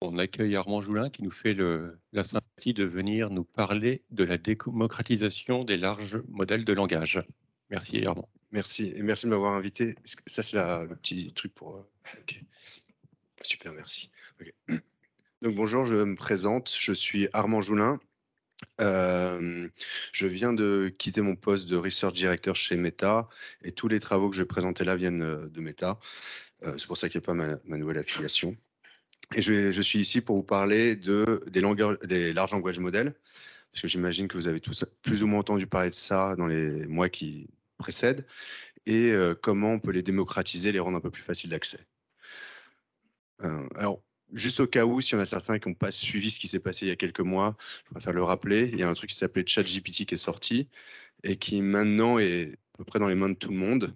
On accueille Armand Joulin qui nous fait la sympathie de venir nous parler de la démocratisation des larges modèles de langage. Merci Armand. Merci et merci de m'avoir invité. Ça c'est le petit truc pour. Euh, Super, merci. Donc bonjour, je me présente. Je suis Armand Joulin. Euh, je viens de quitter mon poste de research director chez Meta et tous les travaux que je vais présenter là viennent euh, de Meta. c'est pour ça qu'il n'y a pas ma nouvelle affiliation. Et je, suis ici pour vous parler des, longueurs, des large language modèles, parce que j'imagine que vous avez tous plus ou moins entendu parler de ça dans les mois qui précèdent, et euh, comment on peut les démocratiser, les rendre un peu plus faciles d'accès. Euh, alors, juste au cas où, s'il y en a certains qui n'ont pas suivi ce qui s'est passé il y a quelques mois, je préfère le rappeler, il y a un truc qui s'appelait ChatGPT qui est sorti, et qui maintenant est à peu près dans les mains de tout le monde.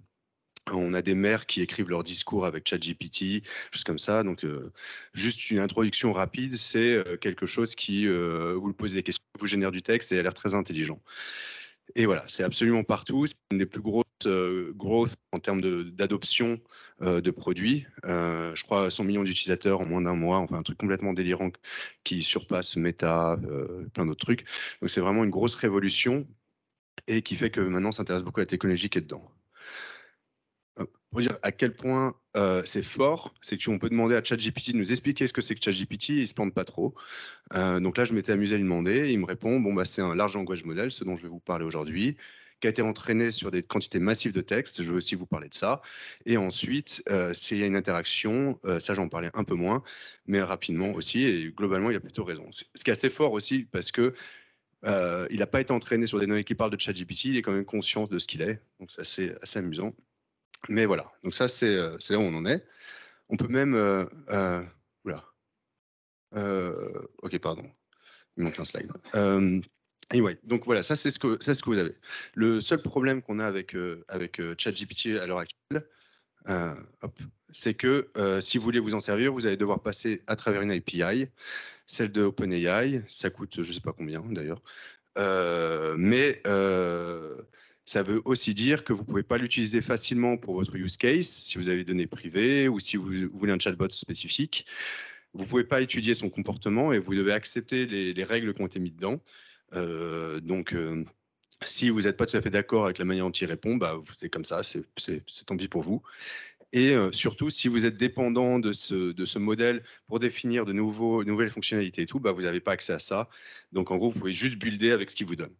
On a des maires qui écrivent leurs discours avec ChatGPT, choses comme ça. Donc, euh, juste une introduction rapide, c'est euh, quelque chose qui euh, vous pose des questions, vous génère du texte et a l'air très intelligent. Et voilà, c'est absolument partout. C'est une des plus grosses grosses en termes d'adoption de, produits. je crois 100 millions d'utilisateurs en moins d'un mois, enfin un truc complètement délirant qui surpasse Meta, plein d'autres trucs. Donc c'est vraiment une grosse révolution et qui fait que maintenant s'intéresse beaucoup à la technologie qui est dedans pour dire à quel point euh, c'est fort, c'est qu'on peut demander à ChatGPT de nous expliquer ce que c'est que ChatGPT et il se plante pas trop. Euh, donc là, je m'étais amusé à lui demander il me répond bon, bah, c'est un large langage modèle, ce dont je vais vous parler aujourd'hui, qui a été entraîné sur des quantités massives de textes, Je vais aussi vous parler de ça. Et ensuite, euh, s'il y a une interaction, ça, j'en parlais un peu moins, mais rapidement aussi. Et globalement, il a plutôt raison. Ce qui est assez fort aussi parce que il n'a pas été entraîné sur des données qui parlent de ChatGPT, il est quand même conscient de ce qu'il est. Donc c'est assez amusant. Mais voilà, donc ça, euh, c'est là où on en est. On peut même. Euh, euh, oula. ok, pardon. Il manque un slide. Anyway, donc voilà, ça c'est ce que c'est ce que vous avez. Le seul problème qu'on a avec avec ChatGPT à l'heure actuelle, c'est que si vous voulez vous en servir, vous allez devoir passer à travers une API, celle de OpenAI. Ça coûte je ne sais pas combien d'ailleurs, mais ça veut aussi dire que vous ne pouvez pas l'utiliser facilement pour votre use case, si vous avez des données privées ou si vous voulez un chatbot spécifique. Vous ne pouvez pas étudier son comportement et vous devez accepter les, règles qui ont été mises dedans. Euh, donc, euh, si vous n'êtes pas tout à fait d'accord avec la manière dont il répond, bah, c'est comme ça, c'est tant pis pour vous. Et euh, surtout, si vous êtes dépendant de ce, de ce modèle pour définir de nouveaux, nouvelles fonctionnalités et tout, bah, vous n'avez pas accès à ça. Donc, en gros, vous pouvez juste builder avec ce qu'il vous donne.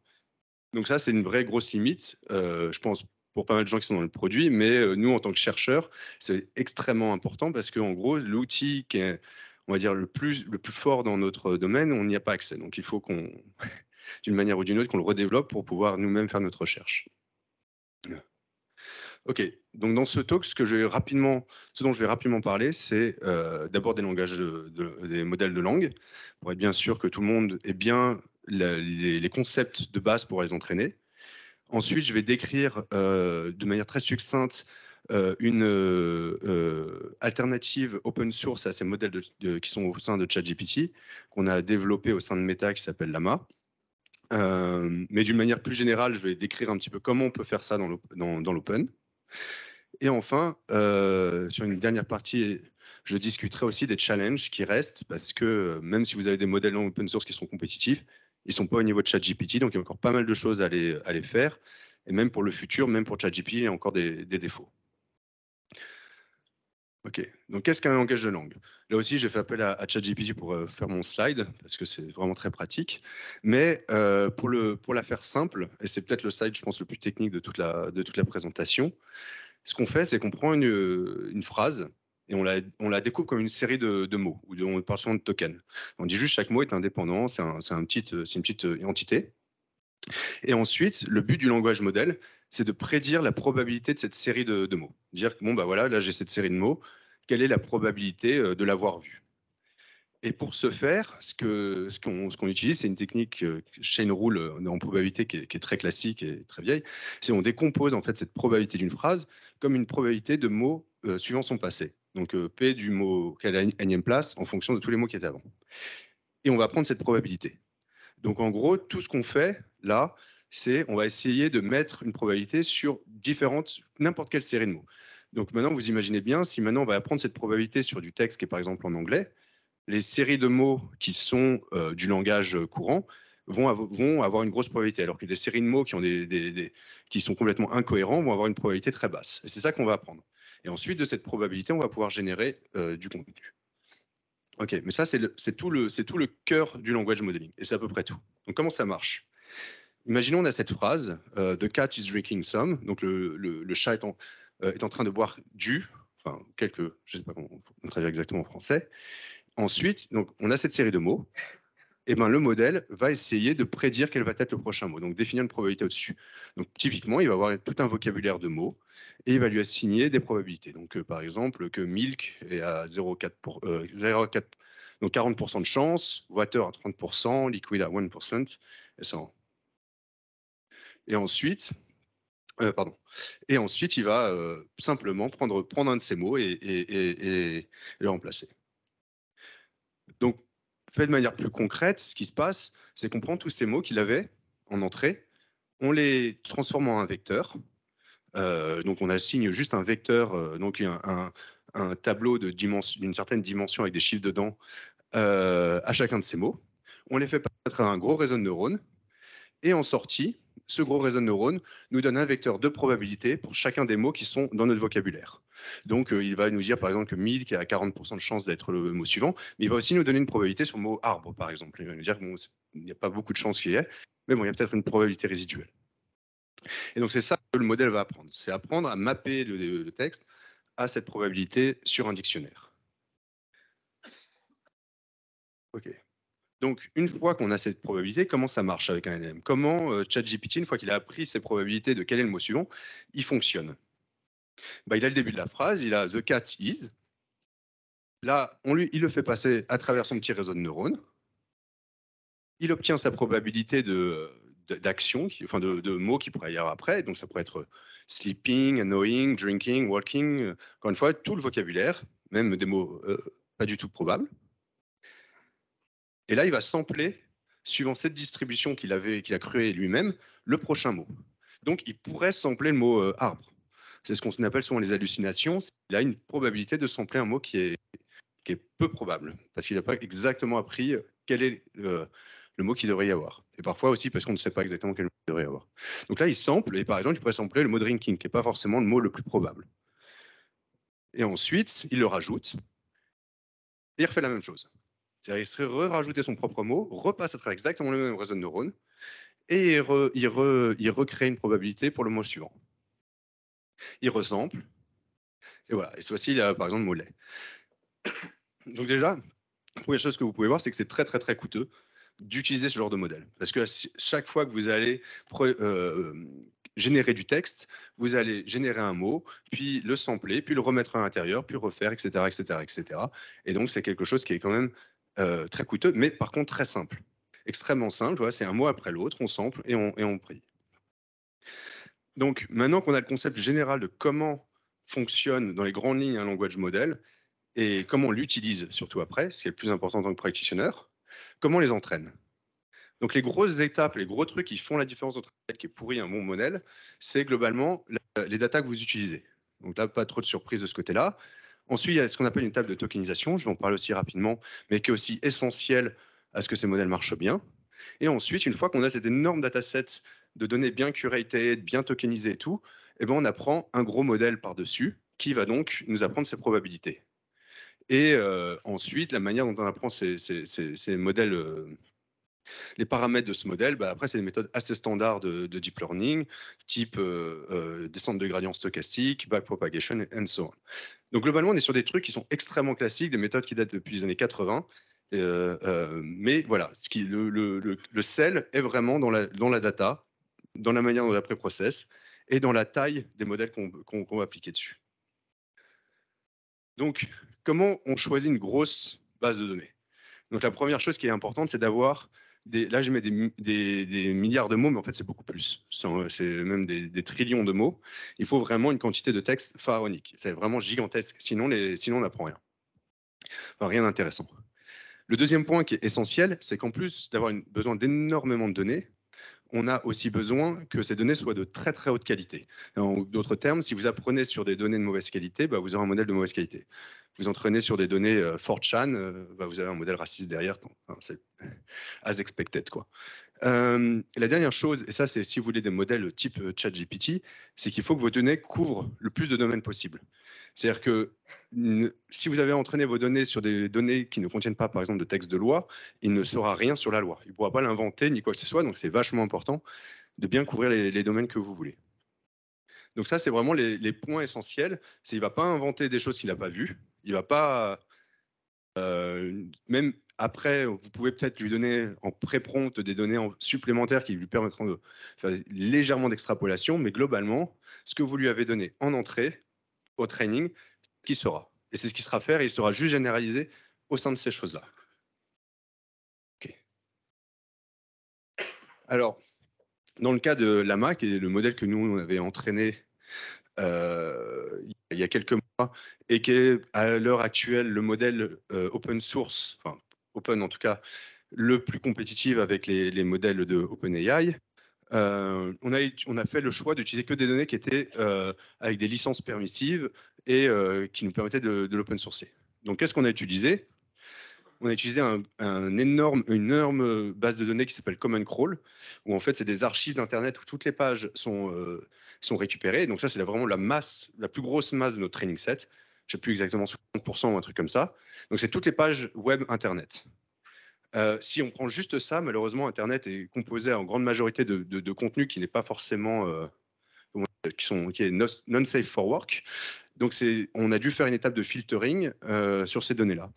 Donc ça, c'est une vraie grosse limite, euh, je pense, pour pas mal de gens qui sont dans le produit, mais euh, nous, en tant que chercheurs, c'est extrêmement important parce qu'en gros, l'outil qui est, on va dire, le plus, le plus fort dans notre domaine, on n'y a pas accès. Donc il faut qu'on, d'une manière ou d'une autre, qu'on le redéveloppe pour pouvoir nous-mêmes faire notre recherche. Ok, donc dans ce talk, ce, que je vais rapidement, ce dont je vais rapidement parler, c'est euh, d'abord des langages, des modèles de langue, pour être bien sûr que tout le monde est bien les, concepts de base pour les entraîner. Ensuite, je vais décrire euh, de manière très succincte euh, une euh, alternative open source à ces modèles qui sont au sein de ChatGPT, qu'on a développé au sein de Meta, qui s'appelle Lama. mais d'une manière plus générale, je vais décrire un petit peu comment on peut faire ça dans l'open. Et enfin, sur une dernière partie, je discuterai aussi des challenges qui restent, parce que même si vous avez des modèles open source qui sont compétitifs, ils sont pas au niveau de ChatGPT, donc il y a encore pas mal de choses à les, faire. Et même pour le futur, même pour ChatGPT, il y a encore des, défauts. OK. Donc, qu'est-ce qu'un langage de langue Là aussi, j'ai fait appel à, ChatGPT pour euh, faire mon slide, parce que c'est vraiment très pratique. Mais euh, pour, la faire simple, et c'est peut-être le slide, je pense, le plus technique de toute la, de présentation, ce qu'on fait, c'est qu'on prend une, phrase et on la, on la, découpe comme une série de, mots ou de, on de tokens. On dit juste chaque mot est indépendant, c'est un, c'est euh, une petite euh, entité. Et ensuite, le but du langage modèle, c'est de prédire la probabilité de cette série de, mots. Dire que bon, bah voilà, là j'ai cette série de mots, quelle est la probabilité euh, de l'avoir vue Et pour ce faire, ce qu'on ce ce utilise, c'est une technique chain rule en probabilité qui est, très classique et très vieille. C'est on décompose en fait cette probabilité d'une phrase comme une probabilité de mots euh, suivant son passé. Donc euh, P du mot à la énième place en fonction de tous les mots qui étaient avant. Et on va prendre cette probabilité. Donc en gros, tout ce qu'on fait là, c'est on va essayer de mettre une probabilité sur différentes, n'importe quelle série de mots. Donc maintenant, vous imaginez bien, si maintenant on va apprendre cette probabilité sur du texte qui est par exemple en anglais, les séries de mots qui sont euh, du langage courant vont, avoir une grosse probabilité, alors que les séries de mots qui, qui sont complètement incohérents vont avoir une probabilité très basse. Et c'est ça qu'on va apprendre. Et ensuite, de cette probabilité, on va pouvoir générer euh, du contenu. OK, mais ça, c'est tout, le, cœur du language modeling. Et c'est à peu près tout. Donc, comment ça marche Imaginons, on a cette phrase euh, The cat is drinking some. Donc, le, chat euh, est en, train de boire du. Enfin, quelques. Je ne sais pas comment on traduit exactement en français. Ensuite, donc, on a cette série de mots. Eh ben, le modèle va essayer de prédire quel va être le prochain mot, donc définir une probabilité au-dessus. Donc typiquement, il va avoir tout un vocabulaire de mots et il va lui assigner des probabilités. Donc euh, par exemple, que milk est à 0,4, euh, donc 40% de chance, water à 30%, liquid à 1%, et Et ensuite, euh, pardon. Et ensuite, il va simplement prendre, prendre un de ces mots et, et le remplacer fait de manière plus concrète, ce qui se passe, c'est qu'on prend tous ces mots qu'il avait en entrée, on les transforme en un vecteur. Euh, donc on assigne juste un vecteur, euh, donc un, tableau d'une certaine dimension avec des chiffres dedans euh, à chacun de ces mots. On les fait passer à un gros réseau de neurones. Et en sortie, ce gros réseau de neurones nous donne un vecteur de probabilité pour chacun des mots qui sont dans notre vocabulaire. Donc, euh, il va nous dire, par exemple, que qui a 40% de chance d'être le mot suivant, mais il va aussi nous donner une probabilité sur le mot arbre, par exemple. Il va nous dire qu'il n'y a pas beaucoup de chances qu'il y ait, mais il y a peut-être une probabilité résiduelle. Et donc, c'est ça que le modèle va apprendre. C'est apprendre à mapper le, texte à cette probabilité sur un dictionnaire. OK. Donc, une fois qu'on a cette probabilité, comment ça marche avec un LLM Comment euh, ChatGPT, une fois qu'il a appris ses probabilités de quel est le mot suivant, il fonctionne bah, il a le début de la phrase, il a The cat is. Là, on lui, il le fait passer à travers son petit réseau de neurones. Il obtient sa probabilité d'action, enfin de, mots qui pourrait y avoir après. Donc ça pourrait être sleeping, annoying, drinking, walking, encore une fois, tout le vocabulaire, même des mots euh, pas du tout probables. Et là, il va sampler, suivant cette distribution qu'il avait, qu'il a créée lui-même, le prochain mot. Donc il pourrait sampler le mot euh, arbre. C'est ce qu'on appelle souvent les hallucinations. Il a une probabilité de sampler un mot qui est, qui est peu probable, parce qu'il n'a pas exactement appris euh, quel est euh, le mot qu'il devrait y avoir. Et parfois aussi parce qu'on ne sait pas exactement quel mot il devrait y avoir. Donc là, il sample, et par exemple, il pourrait sampler le mot drinking, qui n'est pas forcément le mot le plus probable. Et ensuite, il le rajoute, et il refait la même chose. C'est-à-dire, il serait re-rajouter son propre mot, repasse à travers exactement le même réseau de neurones, et il recrée une probabilité pour le mot suivant. Il ressemble Et voilà, et ce voici a par exemple Mollet. Donc déjà, la première chose que vous pouvez voir, c'est que c'est très très très coûteux d'utiliser ce genre de modèle. Parce que chaque fois que vous allez euh, générer du texte, vous allez générer un mot, puis le sampler, puis le remettre à l'intérieur, puis refaire, etc., etc., etc. Et donc c'est quelque chose qui est quand même euh, très coûteux, mais par contre très simple. Extrêmement simple, c'est un mot après l'autre, on sample et on, et on prie. Donc, maintenant qu'on a le concept général de comment fonctionne dans les grandes lignes un language modèle et comment on l'utilise surtout après, ce qui est le plus important en tant que practitioner, comment on les entraîne. Donc les grosses étapes, les gros trucs qui font la différence entre un qui est pourri et un bon modèle, c'est globalement les data que vous utilisez. Donc là, pas trop de surprise de ce côté-là. Ensuite, il y a ce qu'on appelle une table de tokenisation, je vais en parler aussi rapidement, mais qui est aussi essentielle à ce que ces modèles marchent bien. Et ensuite, une fois qu'on a cet énorme dataset de données bien curated, bien tokenisées et tout, eh ben on apprend un gros modèle par-dessus qui va donc nous apprendre ses probabilités. Et euh, ensuite, la manière dont on apprend ces, modèles, euh, les paramètres de ce modèle, bah, après, c'est des méthodes assez standard de, deep learning, type euh, descente de gradient stochastique, backpropagation, and so on. Donc, globalement, on est sur des trucs qui sont extrêmement classiques, des méthodes qui datent depuis les années 80. mais voilà, ce qui, le, le, sel est vraiment dans la data, dans la manière dont la pré et dans la taille des modèles qu'on va appliquer dessus. Donc, comment on choisit une grosse base de données Donc, la première chose qui est importante, c'est d'avoir des, là, je mets des, milliards de mots, mais en fait, c'est beaucoup plus. C'est même des, trillions de mots. Il faut vraiment une quantité de texte pharaonique. C'est vraiment gigantesque. Sinon, sinon on n'apprend rien. rien d'intéressant. Le deuxième point qui est essentiel, c'est qu'en plus d'avoir besoin d'énormément de données, on a aussi besoin que ces données soient de très très haute qualité. En d'autres termes, si vous apprenez sur des données de mauvaise qualité, bah, vous aurez un modèle de mauvaise qualité. Vous entraînez sur des données fort euh, chan euh, bah, vous avez un modèle raciste derrière. c'est as expected. Quoi. Euh, la dernière chose, et ça c'est si vous voulez des modèles type euh, ChatGPT, c'est qu'il faut que vos données couvrent le plus de domaines possible. C'est-à-dire que si vous avez entraîné vos données sur des données qui ne contiennent pas, par exemple, de textes de loi, il ne saura rien sur la loi. Il ne pourra pas l'inventer ni quoi que ce soit, donc c'est vachement important de bien couvrir les, domaines que vous voulez. Donc ça, c'est vraiment les, points essentiels. C'est ne va pas inventer des choses qu'il n'a pas vues. Il va pas euh, même après, vous pouvez peut-être lui donner en pré-prompt des données supplémentaires qui lui permettront de faire légèrement d'extrapolation, mais globalement, ce que vous lui avez donné en entrée, au training, qui sera. Et c'est ce qui sera faire, et il sera juste généralisé au sein de ces choses-là. Alors, dans le cas de l'AMA, qui est le modèle que nous, on avait entraîné euh, il y a quelques mois, et qui est à l'heure actuelle le modèle euh, open source, enfin, open en tout cas, le plus compétitif avec les, modèles de OpenAI. Euh, on, a, fait le choix d'utiliser que des données qui étaient euh, avec des licences permissives et euh, qui nous permettaient de, l'open sourcer. Donc, qu'est-ce qu'on a utilisé On a utilisé un, énorme, une énorme base de données qui s'appelle Common Crawl, où en fait, c'est des archives d'Internet où toutes les pages sont, sont récupérées. Donc, ça, c'est vraiment la masse, la plus grosse masse de notre training set je ne sais plus exactement, 50% ou un truc comme ça. Donc, c'est toutes les pages web Internet. Euh, si on prend juste ça, malheureusement, Internet est composé en grande majorité de, de, contenu qui n'est pas forcément, euh, qui, sont, qui est non safe for work. Donc, on a dû faire une étape de filtering euh, sur ces données-là.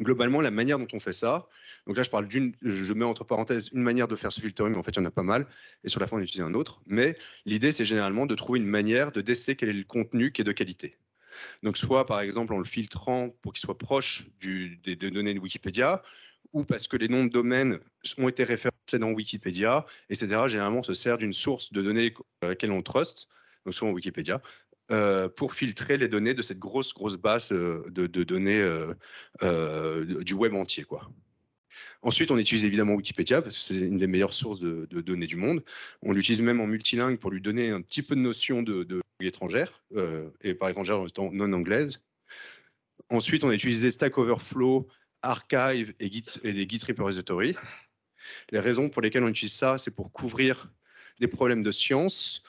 Globalement, la manière dont on fait ça, donc là, je parle d'une, je mets entre parenthèses une manière de faire ce filtering, mais en fait, il y en a pas mal, et sur la fin, on utilise un autre. Mais l'idée, c'est généralement de trouver une manière de déceler quel est le contenu qui est de qualité. Donc soit par exemple en le filtrant pour qu'il soit proche des, données de Wikipédia, ou parce que les noms de domaines ont été référencés dans Wikipédia, etc. Généralement, on se sert d'une source de données à euh, laquelle on trust, donc souvent Wikipédia, euh, pour filtrer les données de cette grosse, grosse base euh, de, données du web entier. Quoi. Ensuite, on utilise évidemment Wikipédia, parce que c'est une des meilleures sources de, données du monde. On l'utilise même en multilingue pour lui donner un petit peu de notion de, de langue euh, et par étrangère en étant non anglaise. Ensuite, on a utilisé Stack Overflow, Archive et, Git, et les Git Repository. Les raisons pour lesquelles on utilise ça, c'est pour couvrir des problèmes de science,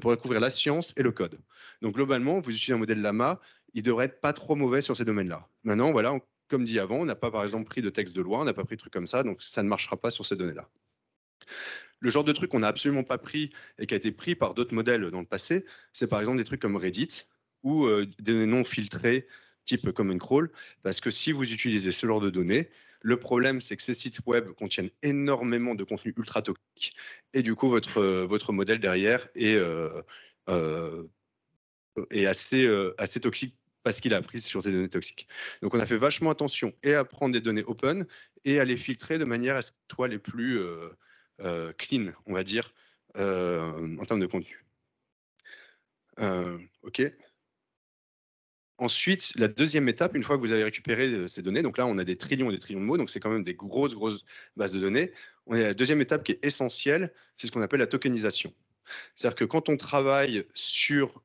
pour couvrir la science et le code. Donc globalement, vous utilisez un modèle Lama, il devrait être pas trop mauvais sur ces domaines-là. Maintenant, voilà, comme dit avant, on n'a pas par exemple pris de texte de loi, on n'a pas pris de trucs comme ça, donc ça ne marchera pas sur ces données-là. Le genre de truc qu'on n'a absolument pas pris et qui a été pris par d'autres modèles dans le passé, c'est par exemple des trucs comme Reddit ou euh, des noms non type Common Crawl, parce que si vous utilisez ce genre de données, le problème c'est que ces sites web contiennent énormément de contenu ultra toxique et du coup votre, euh, votre modèle derrière est, euh, est assez, assez toxique parce qu'il a appris sur des données toxiques. Donc on a fait vachement attention et à prendre des données open et à les filtrer de manière à ce qu'elles soient les plus euh, euh, clean, on va dire, euh, en termes de contenu. OK. Ensuite, la deuxième étape, une fois que vous avez récupéré ces données, donc là on a des trillions et des trillions de mots, donc c'est quand même des grosses, grosses bases de données. On a la deuxième étape qui est essentielle, c'est ce qu'on appelle la tokenisation. C'est-à-dire que quand on travaille sur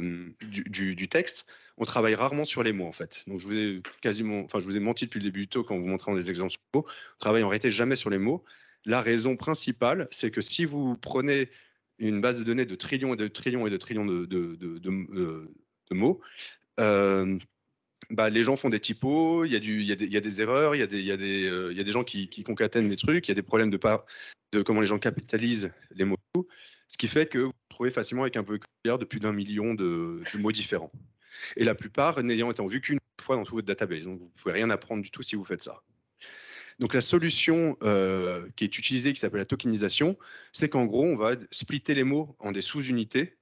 du, texte, on travaille rarement sur les mots en fait. Donc je vous ai quasiment, enfin je vous ai menti depuis le début du quand vous montrez des exemples sur les On travaille en réalité jamais sur les mots. La raison principale, c'est que si vous prenez une base de données de trillions et de trillions et de trillions de, euh, mots, euh, bah, les gens font des typos, il y, a des erreurs, il y, a des euh, gens qui, concatènent les trucs, il y a des problèmes de, de comment les gens capitalisent les mots, ce qui fait que vous, trouvez facilement avec un peu de plus d'un million de mots différents et la plupart n'ayant été en vue qu'une fois dans tout votre database. Donc, vous ne pouvez rien apprendre du tout si vous faites ça. Donc la solution euh, qui est utilisée, qui s'appelle la tokenisation, c'est qu'en gros, on va splitter les mots en des sous-unités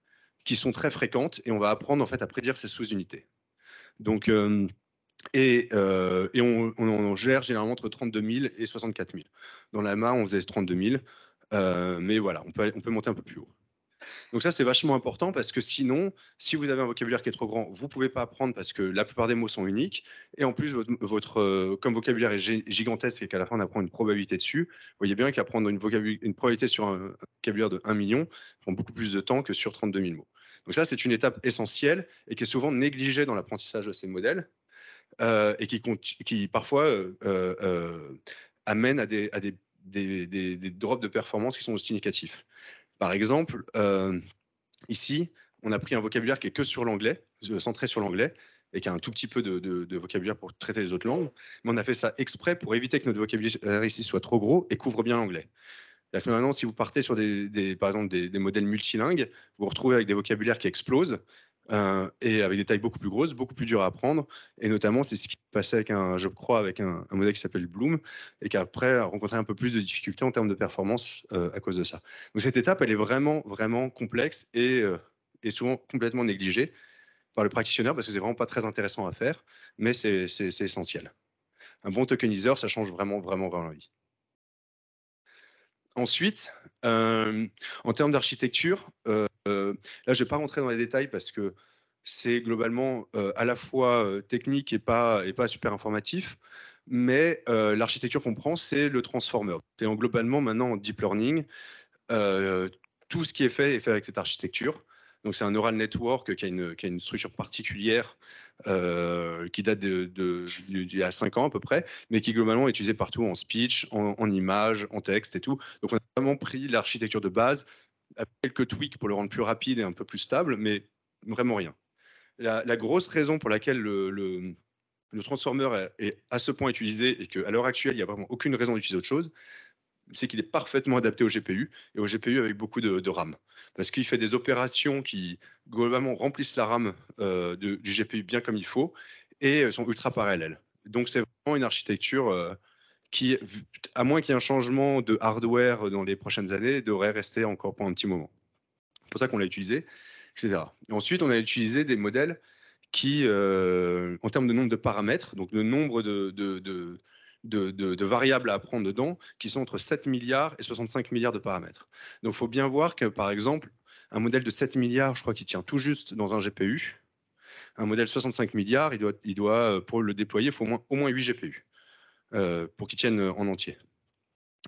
qui sont très fréquentes et on va apprendre en fait à prédire ces sous-unités. Donc euh, et, euh, on, en gère généralement entre 32 000 et 64 000. Dans la main, on faisait 32 000, mais voilà, on on peut monter un peu plus haut. Donc ça, c'est vachement important parce que sinon, si vous avez un vocabulaire qui est trop grand, vous ne pouvez pas apprendre parce que la plupart des mots sont uniques. Et en plus, votre, votre euh, comme vocabulaire est gigantesque et qu'à la fin, on apprend une probabilité dessus, vous voyez bien qu'apprendre une, une probabilité sur un, vocabulaire de 1 million prend beaucoup plus de temps que sur 32 000 mots. Donc ça, c'est une étape essentielle et qui est souvent négligée dans l'apprentissage de ces modèles euh, et qui, qui parfois euh, amène à des, drops de performance qui sont significatifs. Par exemple, euh, ici, on a pris un vocabulaire qui est que sur l'anglais, euh, centré sur l'anglais, et qui a un tout petit peu de, vocabulaire pour traiter les autres langues, mais on a fait ça exprès pour éviter que notre vocabulaire ici soit trop gros et couvre bien l'anglais. cest maintenant, si vous partez sur des, par exemple des, modèles multilingues, vous vous retrouvez avec des vocabulaires qui explosent euh, et avec des tailles beaucoup plus grosses, beaucoup plus dures à prendre. Et notamment, c'est ce qui passait avec un, je crois, avec un, modèle qui s'appelle Bloom, et qui après a rencontré un peu plus de difficultés en termes de performance euh, à cause de ça. Donc cette étape, elle est vraiment, vraiment complexe et, est euh, souvent complètement négligée par le practitioner parce que c'est vraiment pas très intéressant à faire, mais c'est essentiel. Un bon tokenizer, ça change vraiment, vraiment, vraiment la vie. Ensuite, en termes d'architecture, euh, là, je ne vais pas rentrer dans les détails parce que c'est globalement euh, à la fois euh, technique et pas, et pas super informatif mais l'architecture qu'on prend, c'est le transformer. C'est globalement maintenant en deep learning, tout ce qui est fait est fait avec cette architecture. Donc c'est un neural network qui a une, structure particulière qui date d'il y a 5 ans à peu près, mais qui globalement est utilisée partout en speech, en, en images, en texte et tout. Donc on a vraiment pris l'architecture de base, quelques tweaks pour le rendre plus rapide et un peu plus stable, mais vraiment rien. La, grosse raison pour laquelle le, le, transformer est, à ce point utilisé et qu'à l'heure actuelle, il n'y a vraiment aucune raison d'utiliser autre chose, c'est qu'il est parfaitement adapté au GPU et au GPU avec beaucoup de, RAM. Parce qu'il fait des opérations qui, globalement, remplissent la RAM euh, du GPU bien comme il faut et euh, sont ultra parallèles. Donc, c'est vraiment une architecture. Euh, qui, à moins qu'il y ait un changement de hardware dans les prochaines années, devrait rester encore pour un petit moment. C'est pour ça qu'on l'a utilisé, etc. ensuite, on a utilisé des modèles qui, euh, en termes de nombre de paramètres, donc de nombre de, de, variables à apprendre dedans qui sont entre 7 milliards et 65 milliards de paramètres. Donc il faut bien voir que, par exemple, un modèle de 7 milliards, je crois qu'il tient tout juste dans un GPU. Un modèle 65 milliards, il doit, il doit euh, pour le déployer, il faut au moins, au moins 8 GPU. Euh, pour qu'ils tiennent euh, en entier.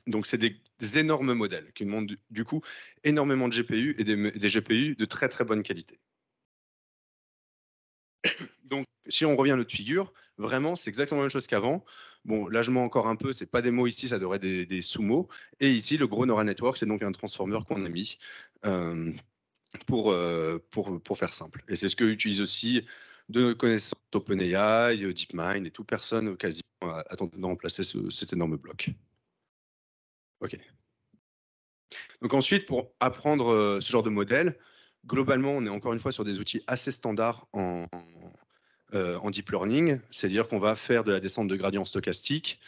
Donc, c'est des, énormes modèles qui demandent du, coup énormément de GPU et des, GPU de très très bonne qualité. Donc, si on revient à notre figure, vraiment, c'est exactement la même chose qu'avant. Bon, là, je mens encore un peu, c'est pas des mots ici, ça devrait être des, sous-mots. Et ici, le gros Neural Network, c'est donc un transformer qu'on a mis. Euh, pour, pour, pour, faire simple. Et c'est ce que utilise aussi de connaissances OpenAI, euh, DeepMind et tout, personne euh, quasiment a, de remplacer cet énorme bloc. OK. Donc ensuite, pour apprendre euh, ce genre de modèle, globalement, on est encore une fois sur des outils assez standards en, deep learning, c'est-à-dire qu'on va faire de la descente de gradient stochastique.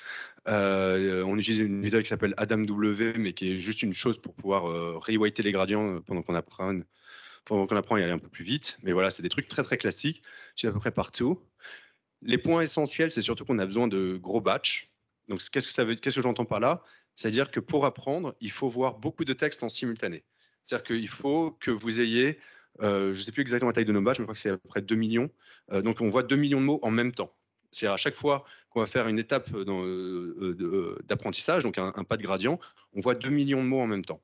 on utilise une méthode qui s'appelle ADAMW, mais qui est juste une chose pour pouvoir euh, reweighter les gradients pendant qu'on apprend pendant qu'on apprend, il y aller un peu plus vite. Mais voilà, c'est des trucs très très classiques. C'est à peu près partout. Les points essentiels, c'est surtout qu'on a besoin de gros batchs. Donc, qu'est-ce que j'entends par là C'est-à-dire que pour apprendre, il faut voir beaucoup de textes en simultané. C'est-à-dire qu'il faut que vous ayez, euh, je ne sais plus exactement la taille de nos batchs, mais je crois que c'est à peu près 2 millions. Euh, donc, on voit 2 millions de mots en même temps. C'est-à-dire chaque fois qu'on va faire une étape euh, d'apprentissage, donc un, un, pas de gradient, on voit 2 millions de mots en même temps.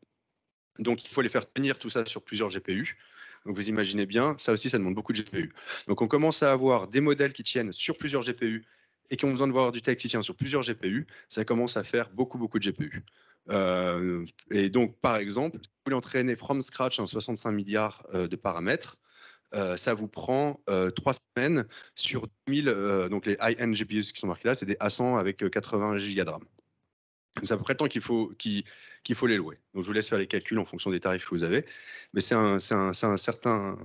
Donc il faut les faire tenir tout ça sur plusieurs GPU. Donc vous imaginez bien, ça aussi, ça demande beaucoup de GPU. Donc on commence à avoir des modèles qui tiennent sur plusieurs GPU et qui ont besoin de voir du texte qui tient sur plusieurs GPU, ça commence à faire beaucoup, beaucoup de GPU. Euh, et donc, par exemple, si vous voulez entraîner from scratch un 65 milliards euh, de paramètres, euh, ça vous prend trois semaines sur 2000, donc les high-end GPUs qui sont marqués là, c'est des A100 avec 80 gigas de RAM. C'est à peu près le temps qu'il faut, qu'il faut les louer. Donc je vous laisse faire les calculs en fonction des tarifs que vous avez. Mais c'est un, un, un, certain.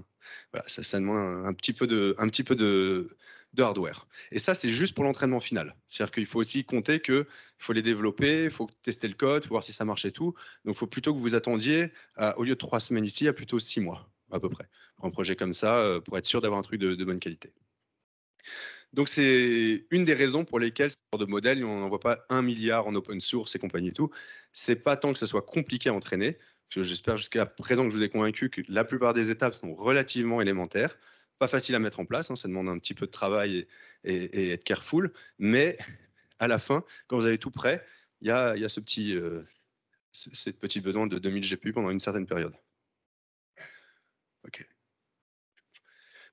Voilà, ça, demande un, petit peu, de, un petit peu de, de hardware. Et ça, c'est juste pour l'entraînement final. C'est-à-dire qu'il faut aussi compter qu'il faut les développer, il faut tester le code, voir si ça marche et tout. Donc il faut plutôt que vous attendiez, au lieu de trois semaines ici, à plutôt six mois, à peu près, pour un projet comme ça, euh, pour être sûr d'avoir un truc de, de bonne qualité. Donc c'est une des raisons pour lesquelles ce genre de modèle, on n'en voit pas un milliard en open source et compagnie et tout. C'est pas tant que ça soit compliqué à entraîner. J'espère jusqu'à présent que je vous ai convaincu que la plupart des étapes sont relativement élémentaires pas facile à mettre en place, hein, ça demande un petit peu de travail et, être careful, mais à la fin, quand vous avez tout prêt, il y a, ce petit, euh, cette petite besoin de 2000 GPU pendant une certaine période. Ok.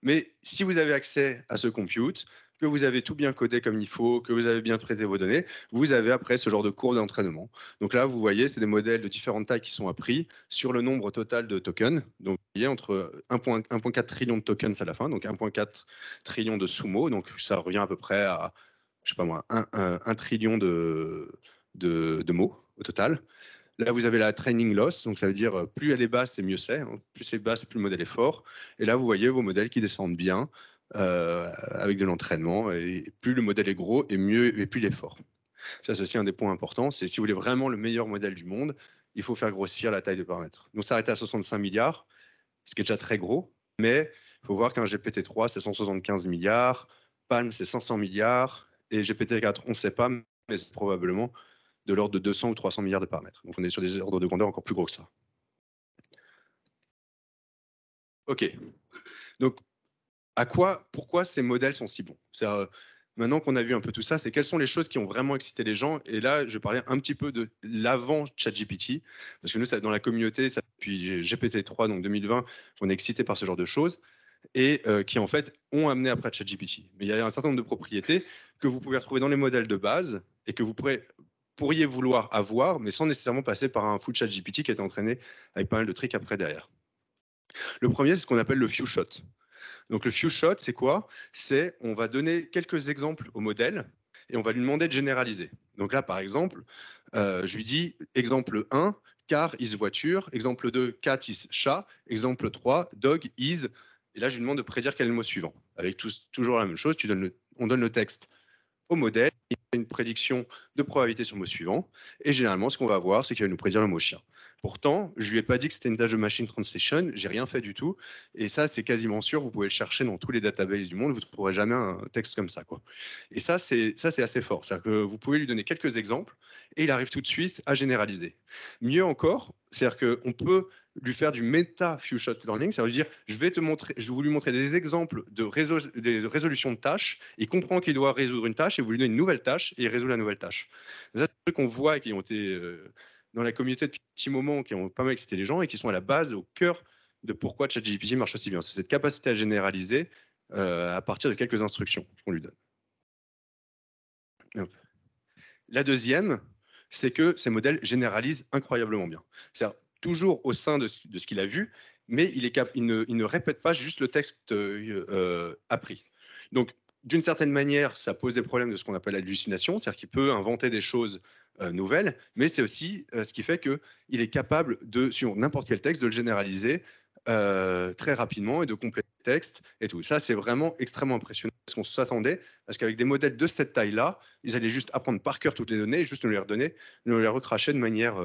Mais si vous avez accès à ce compute, que vous avez tout bien codé comme il faut, que vous avez bien traité vos données, vous avez après ce genre de cours d'entraînement. Donc là, vous voyez, c'est des modèles de différentes tailles qui sont appris sur le nombre total de tokens. Donc, vous voyez, entre 1,4 trillion de tokens à la fin, donc 1,4 trillion de sous-mots, donc ça revient à peu près à, je sais pas moi, 1, trillion de, mots au total. Là, vous avez la training loss, donc ça veut dire euh, plus elle est basse, c'est mieux c'est. Hein. Plus c'est basse, plus le modèle est fort. Et là, vous voyez vos modèles qui descendent bien euh, avec de l'entraînement. Et plus le modèle est gros, et mieux, et plus il est fort. Ça, c'est aussi un des points importants. C'est si vous voulez vraiment le meilleur modèle du monde, il faut faire grossir la taille de paramètres. Donc, s'arrêter à 65 milliards, ce qui est déjà très gros, mais il faut voir qu'un GPT-3, c'est 175 milliards, Palm, c'est 500 milliards, et GPT-4, on ne sait pas, mais c'est probablement de l'ordre de 200 ou 300 milliards de paramètres. Donc, on est sur des ordres de grandeur encore plus gros que ça. OK. Donc, à quoi, pourquoi ces modèles sont si bons. Euh, maintenant qu'on a vu un peu tout ça, c'est quelles sont les choses qui ont vraiment excité les gens. Et là, je vais parler un petit peu de l'avant ChatGPT, parce que nous, ça, dans la communauté, depuis GPT-3, donc 2020, on est excité par ce genre de choses et euh, qui en fait ont amené après ChatGPT. Mais il y a un certain nombre de propriétés que vous pouvez retrouver dans les modèles de base et que vous pourrez, pourriez vouloir avoir, mais sans nécessairement passer par un full ChatGPT qui a été entraîné avec pas mal de tricks après derrière. Le premier, c'est ce qu'on appelle le few shot. Donc le few shot, c'est quoi C'est on va donner quelques exemples au modèle et on va lui demander de généraliser. Donc là, par exemple, euh, je lui dis exemple 1, car is voiture, exemple 2, cat is chat, exemple 3, dog is. Et là, je lui demande de prédire quel est le mot suivant. Avec toujours la même chose, tu on donne le texte au modèle, il fait une prédiction de probabilité sur le mot suivant. Et généralement, ce qu'on va voir, c'est qu'il va nous prédire le mot chien. Pourtant, je lui ai pas dit que c'était une tâche de machine translation, j'ai rien fait du tout. Et ça, c'est quasiment sûr, vous pouvez le chercher dans tous les databases du monde, vous ne trouverez jamais un texte comme ça. Quoi. Et ça, c'est assez fort. que vous pouvez lui donner quelques exemples et il arrive tout de suite à généraliser. Mieux encore, c'est-à-dire peut lui faire du meta few shot learning, c'est-à-dire je vais te montrer, je vais lui montrer des exemples de résolution de tâches. Il comprend qu'il doit résoudre une tâche et vous lui donnez une nouvelle tâche et il résout la nouvelle tâche. C'est ce qu'on voit et qui ont été euh, dans la communauté depuis petits petit moment, qui ont pas mal excité les gens et qui sont à la base, au cœur de pourquoi ChatGPT marche aussi bien. C'est cette capacité à généraliser euh, à partir de quelques instructions qu'on lui donne. La deuxième, c'est que ces modèles généralisent incroyablement bien. C'est-à-dire toujours au sein de, ce qu'il a vu, mais il, est il, ne, répète pas juste le texte euh, euh, appris. Donc, d'une certaine manière, ça pose des problèmes de ce qu'on appelle l'hallucination, c'est-à-dire qu'il peut inventer des choses euh, nouvelle, mais c'est aussi euh, ce qui fait qu'il est capable de, sur n'importe quel texte, de le généraliser euh, très rapidement et de compléter le texte et tout. Ça, c'est vraiment extrêmement impressionnant parce qu'on s'attendait à ce qu'avec des modèles de cette taille-là, ils allaient juste apprendre par cœur toutes les données et juste nous les redonner, nous les recracher de manière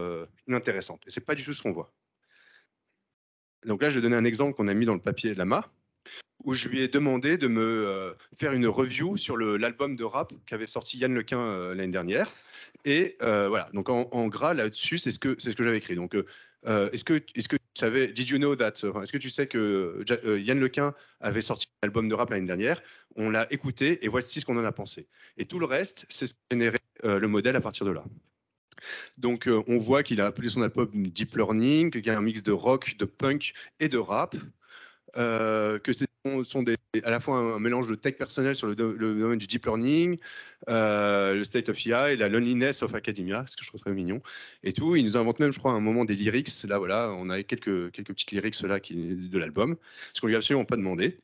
inintéressante. Et c'est pas du tout ce qu'on voit. Donc là, je vais donner un exemple qu'on a mis dans le papier de la l'AMA où je lui ai demandé de me euh, faire une review sur l'album de rap qu'avait sorti Yann Lequin euh, l'année dernière. Et euh, voilà, donc en, gras là-dessus, c'est ce que, ce que j'avais écrit. Donc, est-ce que, tu savais, did you know that, est-ce que tu sais que Yann Lequin avait sorti l'album de rap l'année dernière On l'a écouté et voici ce qu'on en a pensé. Et tout le reste, c'est ce le modèle à partir de là. Donc on voit qu'il a appelé son album Deep Learning, qu'il y a un mix de rock, de punk et de rap. Euh, que ce sont à la fois un, mélange de tech personnel sur le, domaine du deep learning, euh, le state of AI, e la loneliness of academia, ce que je trouve très mignon, et tout. Il nous invente même, je crois, un moment des lyrics. Là, voilà, on a quelques, quelques petites lyrics qui, de l'album, ce qu'on lui a absolument pas demandé.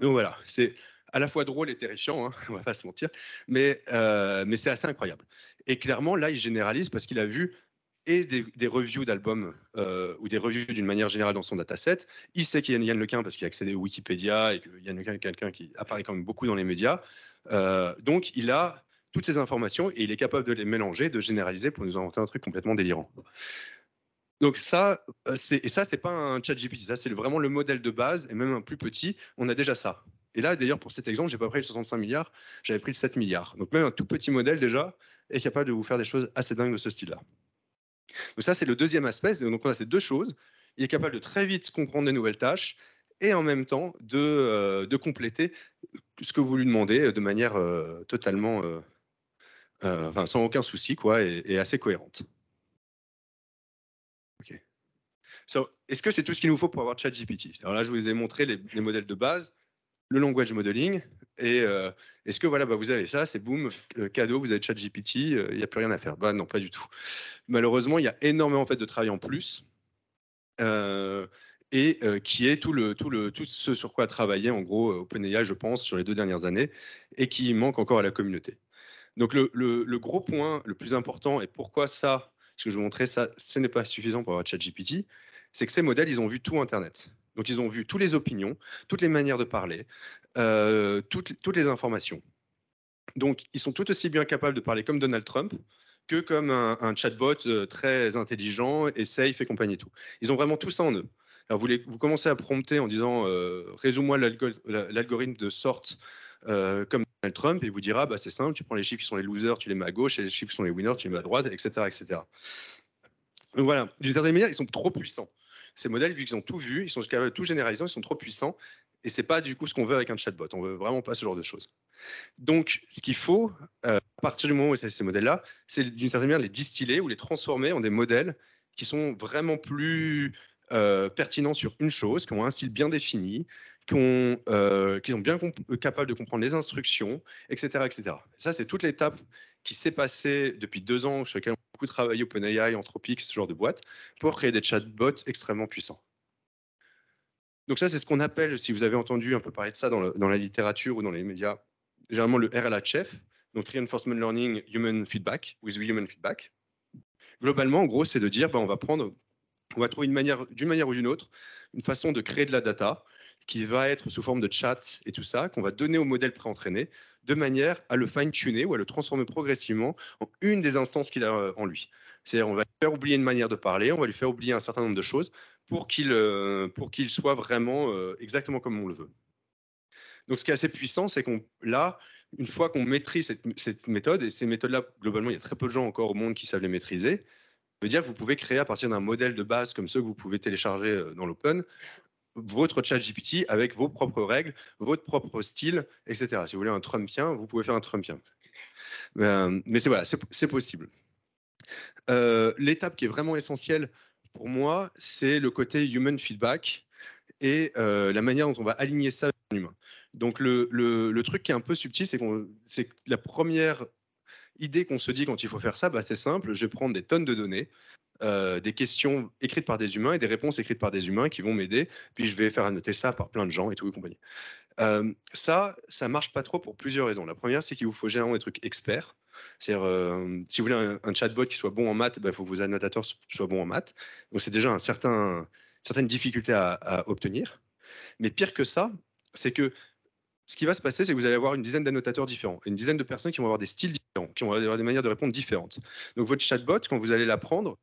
Donc voilà, c'est à la fois drôle et terrifiant, hein, on va pas se mentir, mais, euh, mais c'est assez incroyable. Et clairement, là, il généralise parce qu'il a vu et des, reviews d'albums euh, ou des reviews d'une manière générale dans son dataset. Il sait qu'il y a Yann Lequin parce qu'il a accédé à Wikipédia et que Yann Lequin est quelqu'un qui apparaît quand même beaucoup dans les médias. Euh, donc il a toutes ces informations et il est capable de les mélanger, de généraliser pour nous inventer un truc complètement délirant. Donc ça, euh, et ça, c'est pas un chat GPT, ça c'est vraiment le modèle de base, et même un plus petit, on a déjà ça. Et là, d'ailleurs, pour cet exemple, j'ai pas pris le 65 milliards, j'avais pris le 7 milliards. Donc même un tout petit modèle déjà est capable de vous faire des choses assez dingues de ce style-là. Donc ça, c'est le deuxième aspect. Donc on a ces deux choses. Il est capable de très vite comprendre des nouvelles tâches et en même temps de, euh, de compléter ce que vous lui demandez euh, de manière euh, totalement, enfin, sans aucun souci, quoi, et, assez cohérente. Est-ce que c'est tout ce qu'il nous faut pour avoir ChatGPT Alors là, je vous ai montré les modèles de base le language modeling. Et euh, est-ce que voilà, bah, vous avez ça, c'est boum, euh, cadeau, vous avez ChatGPT, euh, il n'y a plus rien à faire. Bah non, pas du tout. Malheureusement, il y a énormément en fait de travail en plus. et qui est tout, le, tout, le, tout ce sur quoi a travaillé en gros OpenAI, je pense, sur les deux dernières années, et qui manque encore à la communauté. Donc le, le, gros point, le plus important, et pourquoi ça, ce que je vous montrais, ça, ce n'est pas suffisant pour avoir ChatGPT, c'est que ces modèles, ils ont vu tout Internet. Donc ils ont vu toutes les opinions, toutes les manières de parler, euh, toutes, toutes les informations. Donc ils sont tout aussi bien capables de parler comme Donald Trump que comme un, chatbot euh, très intelligent et safe et compagnie et tout. Ils ont vraiment tout ça en eux. Alors vous, vous commencez à prompter en disant euh, résume-moi l'algorithme de sorte euh, comme Donald Trump et il vous dira bah, c'est simple, tu prends les chiffres qui sont les losers, tu les mets à gauche et les chiffres qui sont les winners, tu les mets à droite, etc. etc. Donc voilà, d'une certaine manière, ils sont trop puissants. Ces modèles, vu qu'ils ont tout vu, ils sont capables de tout généraliser, ils sont trop puissants. Et c'est pas du coup ce qu'on veut avec un chatbot. On veut vraiment pas ce genre de choses. Donc, ce qu'il faut, euh, à partir du moment où c'est ces modèles-là, c'est d'une certaine manière les distiller ou les transformer en des modèles qui sont vraiment plus euh, pertinents sur une chose, qui ont un style bien défini, qui, ont, euh, sont bien capables de comprendre les instructions, etc. etc. Ça, c'est toute l'étape qui s'est passé depuis deux ans, sur lequel on a beaucoup travaillé, OpenAI, Anthropic, ce genre de boîte, pour créer des chatbots extrêmement puissants. Donc ça, c'est ce qu'on appelle, si vous avez entendu un peu parler de ça dans, la littérature ou dans les médias, généralement le RLHF, donc Reinforcement Learning Human Feedback, with Human Feedback. Globalement, en gros, c'est de dire, bah, on va prendre, on va trouver d'une manière, manière ou d'une autre, une façon de créer de la data qui va être sous forme de chat et tout ça, qu'on va donner au modèle préentraîné, de manière à le fine-tuner ou à le transformer progressivement en une des instances qu'il a euh, en lui. C'est-à-dire, on va lui faire oublier une manière de parler, on va lui faire oublier un certain nombre de choses pour qu'il euh, pour qu'il soit vraiment euh, exactement comme on le veut. Donc, ce qui est assez puissant, c'est qu'on là, une fois qu'on maîtrise cette, cette, méthode, et ces méthodes-là, globalement, il y a très peu de gens encore au monde qui savent les maîtriser, veut dire que vous pouvez créer à partir d'un modèle de base comme ceux que vous pouvez télécharger dans l'open votre chat GPT avec vos propres règles, votre propre style, etc. Si vous voulez un Trumpien, vous pouvez faire un Trumpien. Euh, mais c'est voilà, c'est possible. Euh, l'étape qui est vraiment essentielle pour moi, c'est le côté human feedback et euh, la manière dont on va aligner ça avec l'humain. Donc le, le, truc qui est un peu subtil, c'est que la première idée qu'on se dit quand il faut faire ça, bah, c'est simple, je vais prendre des tonnes de données, euh, des questions écrites par des humains et des réponses écrites par des humains qui vont m'aider, puis je vais faire annoter ça par plein de gens et tout et compagnie. Euh, ça, ça marche pas trop pour plusieurs raisons. La première, c'est qu'il vous faut généralement des trucs experts. C'est-à-dire, euh, si vous voulez un, chatbot qui soit bon en maths, bah, il faut que vos annotateurs soient bons en maths. Donc, c'est déjà un certain, certaine difficulté à obtenir. Mais pire que ça, c'est que ce qui va se passer, c'est que vous allez avoir une dizaine d'annotateurs différents, une dizaine de personnes qui vont avoir des styles différents, qui vont avoir des manières de répondre différentes. Donc votre chatbot, quand vous allez l'apprendre,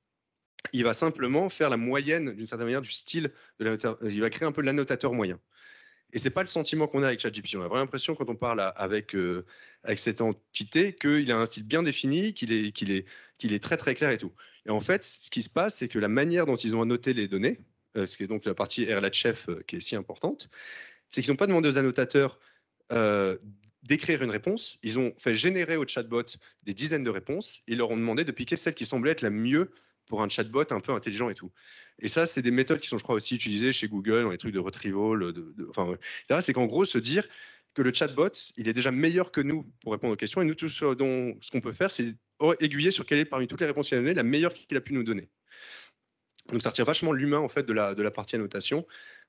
il va simplement faire la moyenne, d'une certaine manière, du style de l'annotateur. Euh, il va créer un peu l'annotateur moyen. Et c'est pas le sentiment qu'on a avec ChatGPT. On a vraiment l'impression quand on parle avec, euh, avec cette entité qu'il a un style bien défini, qu'il est, qu'il est, qu'il est très très clair et tout. Et en fait, ce qui se passe, c'est que la manière dont ils ont annoté les données, euh, ce qui est donc la partie RLHF Chef qui est si importante, c'est qu'ils n'ont pas demandé aux annotateurs euh, d'écrire une réponse. Ils ont fait générer au chatbot des dizaines de réponses. et leur ont demandé de piquer celle qui semblait être la mieux pour un chatbot un peu intelligent et tout. Et ça, c'est des méthodes qui sont, je crois, aussi utilisées chez Google dans les trucs de retrieval. De, c'est qu'en gros, se dire que le chatbot, il est déjà meilleur que nous pour répondre aux questions. Et nous, tout ce qu'on peut faire, c'est aiguiller sur quelle est parmi toutes les réponses qu'il a données la meilleure qu'il a pu nous donner donc sortir vachement l'humain en fait de la, de la partie annotation,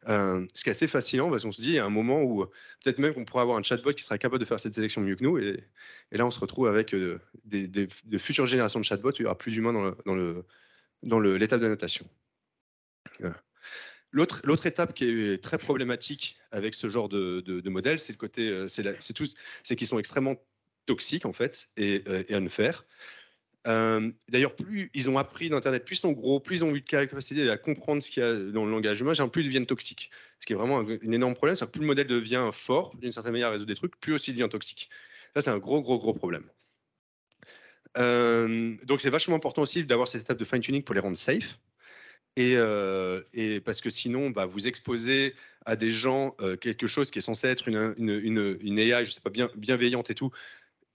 euh, ce qui est assez fascinant parce qu'on se dit à un moment où euh, peut-être même on pourrait avoir un chatbot qui sera capable de faire cette sélection mieux que nous et, là on se retrouve avec euh, des, de futures générations de chatbots où il y aura plus d'humains dans l'étape le, dans le, d'annotation. L'autre, l'autre étape qui est très problématique avec ce genre de, de, modèle, c'est le côté, c'est, tout, qu'ils sont extrêmement toxiques en fait et, à ne faire. Euh, d'ailleurs, plus ils ont appris d'Internet, plus ils sont gros, plus ils ont eu de capacité à comprendre ce qu'il y a dans le langage humain, plus ils deviennent toxiques. Ce qui est vraiment un, énorme problème, c'est que plus le modèle devient fort, d'une certaine manière, à résoudre des trucs, plus aussi il devient toxique. Ça, c'est un gros, gros, gros problème. Euh, donc, c'est vachement important aussi d'avoir cette étape de fine-tuning pour les rendre safe. Et, euh, parce que sinon, bah, vous exposez à des gens quelque chose qui est censé être une, une, AI, je sais pas, bien, bienveillante et tout,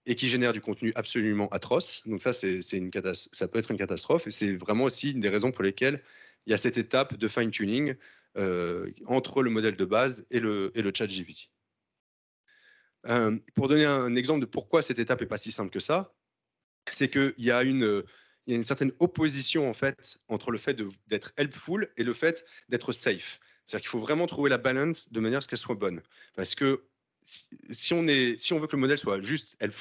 et qui génère du contenu absolument atroce. Donc ça, c'est une ça peut être une catastrophe. Et c'est vraiment aussi une des raisons pour lesquelles il y a cette étape de fine-tuning euh, entre le modèle de base et le, et chat GPT. Euh, pour donner un exemple de pourquoi cette étape n'est pas si simple que ça, c'est qu'il y, y, a une certaine opposition en fait entre le fait d'être helpful et le fait d'être safe. C'est-à-dire qu'il faut vraiment trouver la balance de manière à ce qu'elle soit bonne. Parce que si on, est, si on veut que le modèle soit juste elle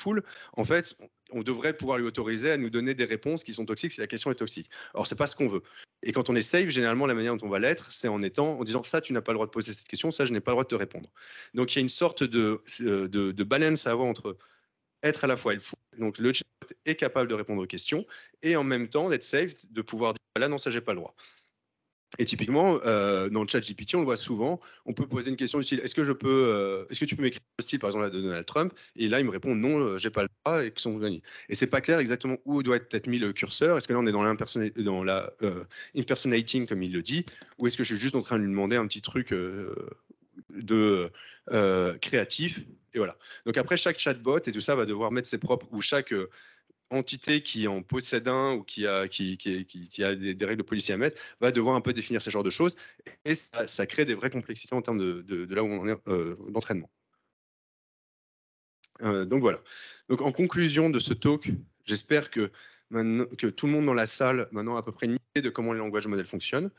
en fait, on devrait pouvoir lui autoriser à nous donner des réponses qui sont toxiques si la question est toxique. Or, c'est pas ce qu'on veut. Et quand on est safe, généralement, la manière dont on va l'être, c'est en étant, en disant ça, tu n'as pas le droit de poser cette question, ça, je n'ai pas le droit de te répondre. Donc, il y a une sorte de, euh, balance à avoir entre être à la fois elle donc le chat est capable de répondre aux questions, et en même temps d'être safe, de pouvoir dire là, non, ça, j'ai pas le droit. Et typiquement, euh, dans le chat GPT, on le voit souvent, on peut poser une question du style Est-ce que je peux, euh, est-ce que tu peux m'écrire le style, par exemple, de Donald Trump Et là, il me répond Non, je euh, j'ai pas le droit, et que sont gagnés. Et c'est pas clair exactement où doit être mis le curseur. Est-ce que là, on est dans, dans la impersonating, comme il le dit, ou est-ce que je suis juste en train de lui demander un petit truc de créatif Et voilà. Donc après, chaque chatbot et tout ça va devoir mettre ses propres, ou chaque entité qui en possède un ou qui a, qui, qui, a des, règles de policier à mettre va devoir un peu définir ce genre de choses et ça, crée des vraies complexités en termes de, de, là où on en est euh, d'entraînement. Euh, donc voilà. Donc en conclusion de ce talk, j'espère que, que, tout le monde dans la salle maintenant a à peu près une idée de comment les langages modèles fonctionnent.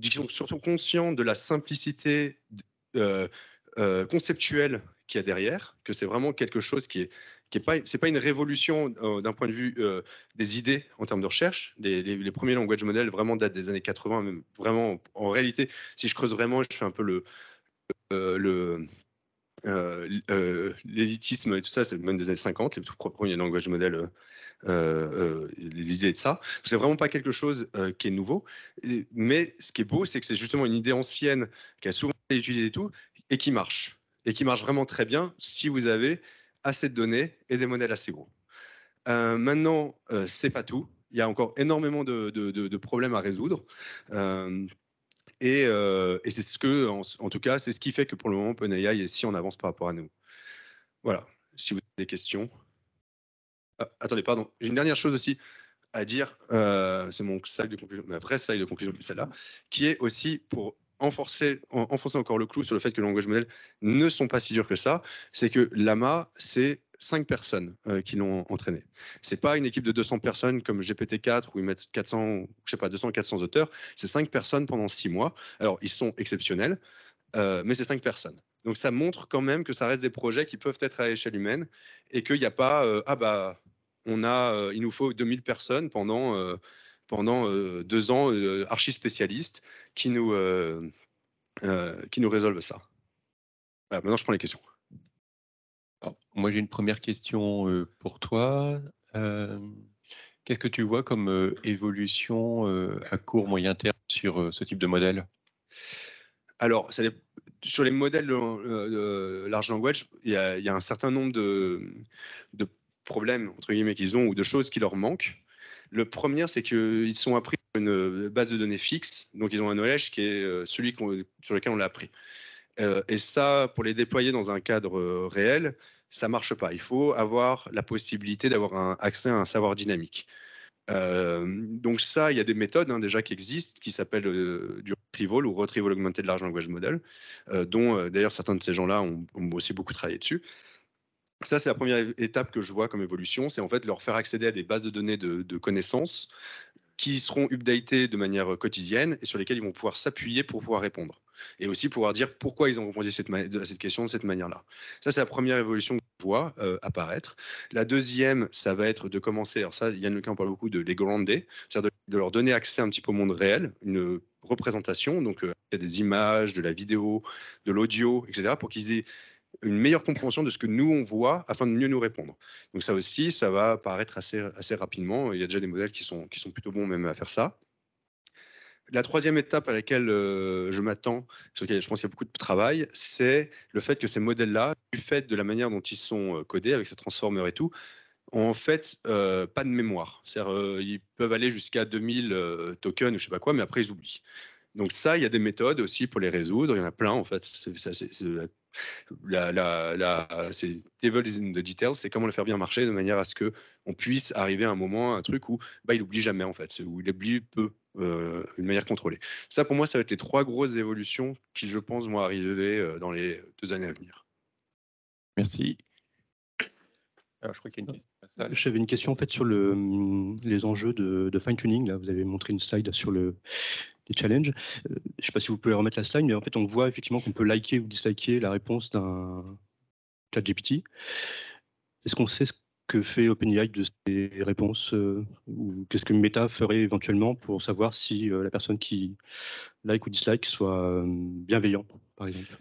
Ils sont surtout conscients de la simplicité euh, conceptuelle qu'il y a derrière, que c'est vraiment quelque chose qui est ce n'est pas, c'est pas une révolution euh, d'un point de vue euh, des idées en termes de recherche. Les, premiers langages modèles vraiment datent des années 80, même vraiment en, réalité, si je creuse vraiment, je fais un peu le, le euh, l'élitisme et tout ça, c'est même des années 50, les tout premiers langages modèles, euh, les idées de ça. C'est vraiment pas quelque chose qui est nouveau. mais ce qui est beau, c'est que c'est justement une idée ancienne qui a souvent été utilisée et tout, et qui marche. Et qui marche vraiment très bien si vous avez assez de données et des modèles assez gros. Euh, maintenant, euh, c'est pas tout. Il y a encore énormément de, problèmes à résoudre. Euh, et, c'est ce que, en, tout cas, c'est ce qui fait que pour le moment, OpenAI est si en avance par rapport à nous. Voilà. Si vous avez des questions. Ah, attendez, pardon. J'ai une dernière chose aussi à dire. c'est mon sac de conclusion, ma vraie sac de conclusion, celle-là, qui est aussi pour enfoncer encore le clou sur le fait que les langages modèles ne sont pas si durs que ça, c'est que l'AMA, c'est cinq personnes euh, qui l'ont entraîné. C'est pas une équipe de 200 personnes comme GPT-4 où ils mettent 400, je sais pas, 200, 400 auteurs. C'est cinq personnes pendant six mois. Alors, ils sont exceptionnels, euh, mais c'est cinq personnes. Donc, ça montre quand même que ça reste des projets qui peuvent être à échelle humaine et qu'il n'y a pas, euh, ah bah, on a, il nous faut 2000 personnes pendant pendant euh, deux ans euh, archi spécialiste, qui nous, euh, qui nous résolvent ça. Ah, maintenant, je prends les questions. moi, j'ai une première question pour toi. Qu'est-ce que tu vois comme évolution à court, moyen terme sur ce type de modèle Alors, sur les modèles de large language, il y, a un certain nombre de, de problèmes, entre guillemets, qu'ils ont ou de choses qui leur manquent. Le premier, c'est qu'ils sont appris sur une euh, base de données fixe, donc ils ont un knowledge qui est euh, celui sur lequel on l'a appris. Euh, et ça, pour les déployer dans un cadre réel, ça marche pas. Il faut avoir la possibilité d'avoir un accès à un savoir dynamique. donc ça, il y a des méthodes hein, déjà qui existent, qui s'appellent du retrieval ou retrieval augmenté de large language model, dont d'ailleurs certains de ces gens-là ont, aussi beaucoup travaillé dessus. Ça, c'est la première étape que je vois comme évolution, c'est en fait leur faire accéder à des bases de données de, connaissances qui seront updatées de manière euh, quotidienne et sur lesquelles ils vont pouvoir s'appuyer pour pouvoir répondre. Et aussi pouvoir dire pourquoi ils ont répondu à cette, question de cette manière-là. Ça, c'est la première évolution que je vois euh, apparaître. La deuxième, ça va être de commencer, alors ça, Yann Lequin parle beaucoup de les grander, c'est-à-dire de, leur donner accès un petit peu au monde réel, une représentation, donc euh, des images, de la vidéo, de l'audio, etc., pour qu'ils aient une meilleure compréhension de ce que nous, on voit afin de mieux nous répondre. Donc ça aussi, ça va apparaître assez, assez rapidement. Il y a déjà des modèles qui sont, qui sont plutôt bons même à faire ça. La troisième étape à laquelle euh, je m'attends, sur laquelle je pense qu'il y a beaucoup de travail, c'est le fait que ces modèles-là, du fait de la manière dont ils sont euh, codés avec ces transformers et tout, ont en fait euh, pas de mémoire. C'est-à-dire, euh, ils peuvent aller jusqu'à 2000 tokens ou je sais pas quoi, mais après ils oublient. Donc ça, il y a des méthodes aussi pour les résoudre. Il y en a plein en fait. C'est la, in the details. C'est comment le faire bien marcher de manière à ce que on puisse arriver à un moment, à un truc où bah, il oublie jamais en fait, où il oublie peu, euh, une manière contrôlée. Ça pour moi, ça va être les trois grosses évolutions qui, je pense, vont arriver euh, dans les deux années à venir. Merci. Alors, ah, je crois qu'il y a une question. J'avais une question en fait sur le, les enjeux de, de fine-tuning. Là, vous avez montré une slide sur le, des euh, je ne sais pas si vous pouvez remettre la slide, mais en fait, on voit effectivement qu'on peut liker ou disliker la réponse d'un chat GPT. Est-ce qu'on sait ce que fait OpenAI de ces réponses euh, ou qu'est-ce que Meta ferait éventuellement pour savoir si euh, la personne qui like ou dislike soit bienveillant, par exemple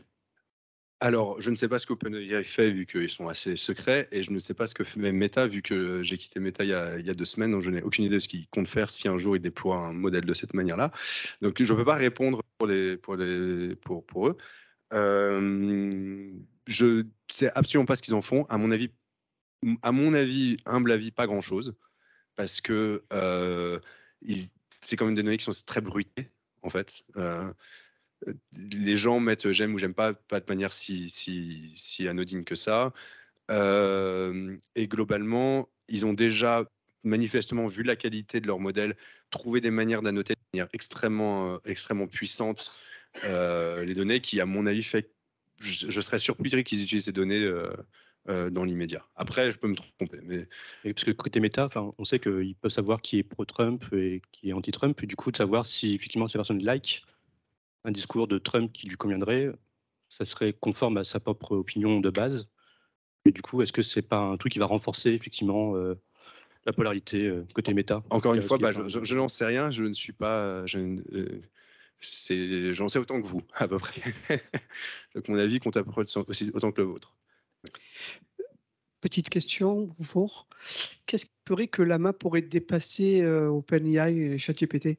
alors, je ne sais pas ce qu'OpenAI fait vu qu'ils sont assez secrets, et je ne sais pas ce que fait Meta vu que j'ai quitté Meta il y, a, deux semaines, donc je n'ai aucune idée de ce qu'ils comptent faire si un jour ils déploient un modèle de cette manière-là. Donc, je ne peux pas répondre pour, les, pour, les, pour, eux. Euh, je ne sais absolument pas ce qu'ils en font. À mon avis, à mon avis, humble avis, pas grand-chose, parce que euh, c'est quand même des données qui sont très bruitées en fait. Euh, les gens mettent j'aime ou j'aime pas, pas de manière si, anodine que ça. Euh, et globalement, ils ont déjà manifestement vu la qualité de leur modèle, trouvé des manières d'annoter de manière extrêmement, euh, extrêmement puissante euh, les données qui, à mon avis, fait je, je serais surpris qu'ils utilisent ces données dans l'immédiat. Après, je peux me tromper. Mais... parce que côté méta, on sait qu'ils peuvent savoir qui est pro-Trump et qui est anti-Trump, et du coup, de savoir si effectivement ces personnes like un discours de Trump qui lui conviendrait, ça serait conforme à sa propre opinion de base. Mais du coup, est-ce que c'est pas un truc qui va renforcer effectivement euh, la polarité euh, côté méta Encore une fois, bah, je, n'en sais rien, je ne suis pas. Euh, j'en sais autant que vous, à peu près. Donc mon avis compte à peu près autant que le vôtre. Petite question, bonjour. Qu'est-ce qui ferait que la main pourrait dépasser OpenAI et ChatGPT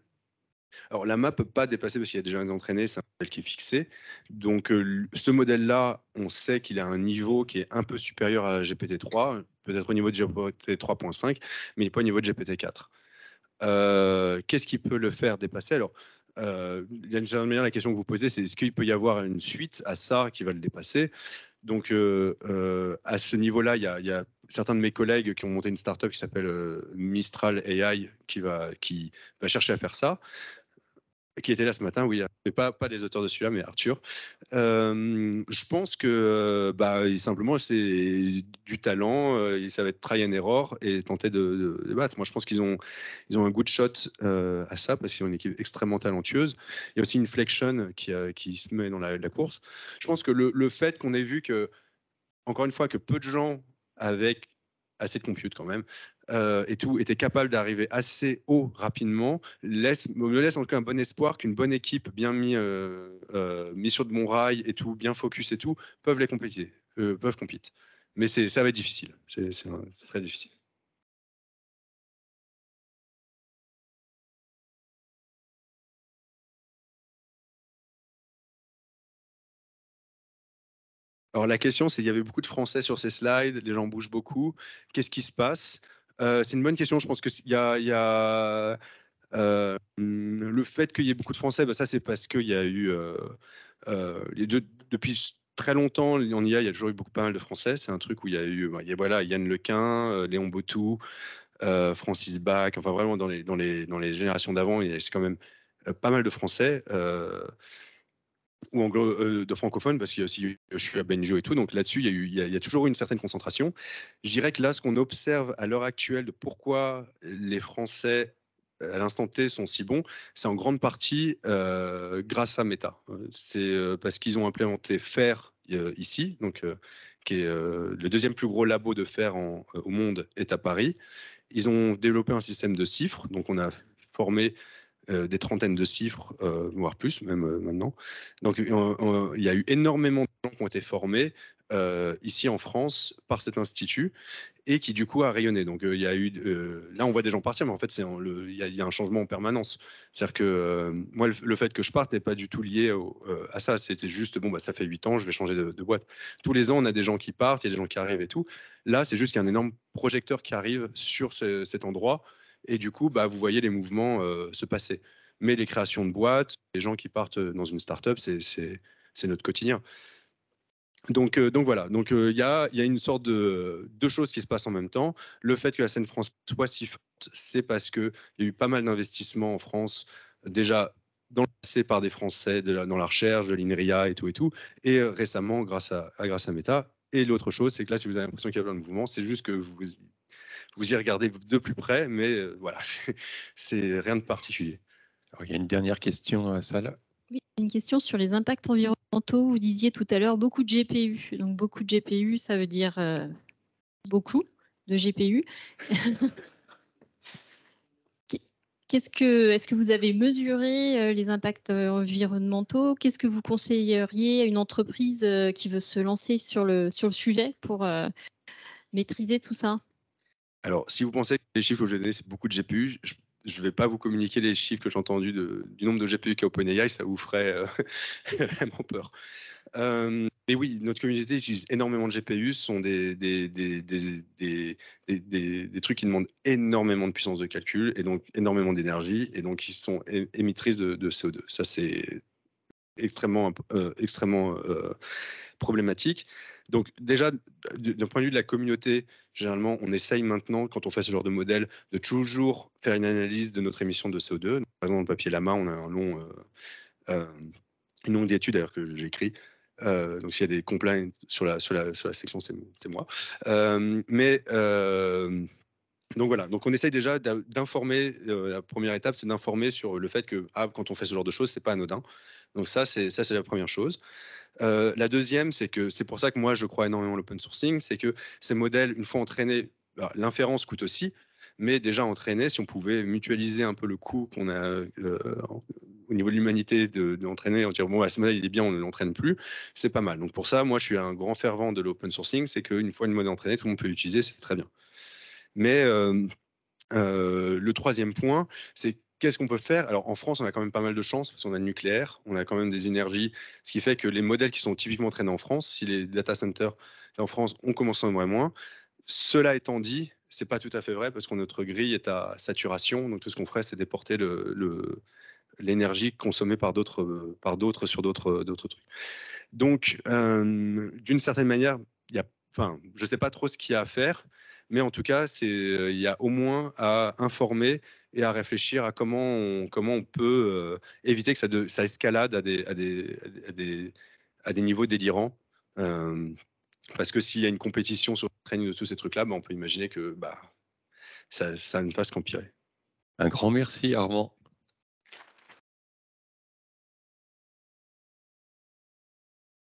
alors la ne peut pas dépasser parce qu'il y a déjà un entraîné, c'est un modèle qui est fixé. Donc euh, ce modèle-là, on sait qu'il a un niveau qui est un peu supérieur à GPT-3, peut-être au niveau de GPT 3.5, mais il pas au niveau de GPT-4. Euh, qu'est-ce qui peut le faire dépasser Alors, euh, la question que vous posez, c'est est-ce qu'il peut y avoir une suite à ça qui va le dépasser donc euh, euh, à ce niveau-là, il y a, certains de mes collègues qui ont monté une startup qui s'appelle euh, Mistral AI qui va chercher à faire ça qui était là ce matin, oui, hein. pas, pas les auteurs de celui-là, mais Arthur. Euh, je pense que euh, bah, simplement, c'est du talent, euh, ça va être try and error et tenter de, débattre. Moi, je pense qu'ils ont, ils ont un good shot à ça parce qu'ils ont une équipe extrêmement talentueuse. Il y a aussi une flexion qui, qui se met dans la, la, course. Je pense que le, le fait qu'on ait vu que, encore une fois, que peu de gens avec assez de compute quand même, euh, et tout était capable d'arriver assez haut rapidement, me laisse en tout cas un bon espoir qu'une bonne équipe bien mise euh, euh, sur de bon rail et tout, bien focus et tout, peuvent les compléter, peuvent compiter. Mais ça va être difficile, c'est très difficile. Alors la question, c'est qu'il y avait beaucoup de Français sur ces slides, les gens bougent beaucoup. Qu'est-ce qui se passe euh, c'est une bonne question. Je pense que y a, y a euh, le fait qu'il y ait beaucoup de Français, bah, ça c'est parce qu'il y a eu euh, les depuis très longtemps, en il y a toujours eu beaucoup pas mal de Français. C'est un truc où il y a eu, bah, voilà, Yann Lequin, Léon Botou, Francis Bach, enfin vraiment dans les, dans les, dans les générations d'avant, il y quand même pas mal de Français ou euh, de francophones, parce que aussi je suis à Benjo et tout, donc là-dessus, il y, a toujours une certaine concentration. Je dirais que là, ce qu'on observe à l'heure actuelle de pourquoi les Français euh, à l'instant T sont si bons, c'est en grande partie euh, grâce à Meta. C'est parce qu'ils ont implémenté FAIR ici, donc, qui est le deuxième plus gros labo de fer au monde, est à Paris. Ils ont développé un système de chiffres, donc on a formé euh, des trentaines de chiffres, euh, voire plus même euh, maintenant. Donc il y a eu énormément de gens qui ont été formés ici en France par cet institut et qui du coup a rayonné. Donc il y a eu, là on voit des gens partir, mais en fait c'est il y, a un changement en permanence. C'est-à-dire que moi le, fait que je parte n'est pas du tout lié à ça. C'était juste bon bah ça fait 8 ans, je vais changer de, boîte. Tous les ans on a des gens qui partent, il y a des gens qui arrivent et tout. Là c'est juste qu'il y a un énorme projecteur qui arrive sur cet endroit et du coup, bah, vous voyez les mouvements euh, se passer. Mais les créations de boîtes, les gens qui partent euh, dans une start-up, c'est notre quotidien. Donc, euh, donc voilà, donc il y, a, une sorte de deux choses qui se passent en même temps. Le fait que la scène française soit si forte, c'est parce qu'il y a eu pas mal d'investissements en France, déjà dans le passé par des Français, de dans la recherche, de l'INRIA et tout et tout, et récemment grâce à, grâce à Meta. Et l'autre chose, c'est que là, si vous avez l'impression qu'il y a plein de mouvements, c'est juste que vous vous y regardez de plus près, mais euh, voilà, c'est rien de particulier. Alors, il y a une dernière question dans la salle. Oui, une question sur les impacts environnementaux. Vous disiez tout à l'heure beaucoup de GPU. Donc beaucoup de GPU, ça veut dire euh, beaucoup de GPU. Qu'est-ce que, est-ce que vous avez mesuré euh, les impacts environnementaux Qu'est-ce que vous conseilleriez à une entreprise qui veut se lancer sur le, sur le sujet pour maîtriser tout ça alors, si vous pensez que les chiffres que je vais c'est beaucoup de GPU, je ne vais pas vous communiquer les chiffres que j'ai entendus du nombre de GPU qu'a OpenAI, ça vous ferait euh, vraiment peur. Euh, mais oui, notre communauté utilise énormément de GPU, ce sont des, des, des, des, trucs qui demandent énormément de puissance de calcul et donc énormément d'énergie, et donc ils sont émettrices de, CO2. Ça, c'est extrêmement, euh, extrêmement problématique. Donc déjà, d'un point de vue de la communauté, généralement, on essaye maintenant, quand on fait ce genre de modèle, de toujours faire une analyse de notre émission de CO2. par exemple, dans le papier Lama, on a un long, euh, euh, une longue étude, d'ailleurs, que j'écris. Euh, donc s'il y a des complaints sur la, sur la, sur la section, c'est moi. Euh, mais... Donc voilà, donc on essaye déjà d'informer, la première étape c'est d'informer sur le fait que ah, quand on fait ce genre de choses, c'est pas anodin. Donc ça c'est ça c'est la première chose. Euh, la deuxième, c'est que c'est pour ça que moi je crois énormément l'open sourcing, c'est que ces modèles, une fois entraînés, bah, l'inférence coûte aussi, mais déjà entraînés, si on pouvait mutualiser un peu le coût qu'on a euh, au niveau de l'humanité d'entraîner, de, de bon, à ce modèle il est bien, on ne l'entraîne plus, c'est pas mal. Donc pour ça, moi je suis un grand fervent de l'open sourcing, c'est qu'une fois une monnaie entraînée, tout le monde peut l'utiliser, c'est très bien. Mais euh, le troisième point, c'est qu'est-ce qu'on peut faire Alors en France, on a quand même pas mal de chance parce qu'on a le nucléaire, on a quand même des énergies, ce qui fait que les modèles qui sont typiquement traînés en France, si les data centers en France, ont commencé à moins moins. Cela étant dit, c'est pas tout à fait vrai parce que notre grille est à saturation, donc tout ce qu'on ferait, c'est déporter le, l'énergie consommée par d'autres, sur d'autres, trucs. Donc, euh, d'une certaine manière, il y enfin, je sais pas trop ce qu'il y a à faire. Mais en tout cas, euh, il y a au moins à informer et à réfléchir à comment on, comment on peut euh, éviter que ça, ça escalade à des, à des, niveaux délirants. Euh, parce que s'il y a une compétition sur le training de tous ces trucs-là, bah, on peut imaginer que bah, ça, ça ne fasse qu'empirer. Un grand merci Armand.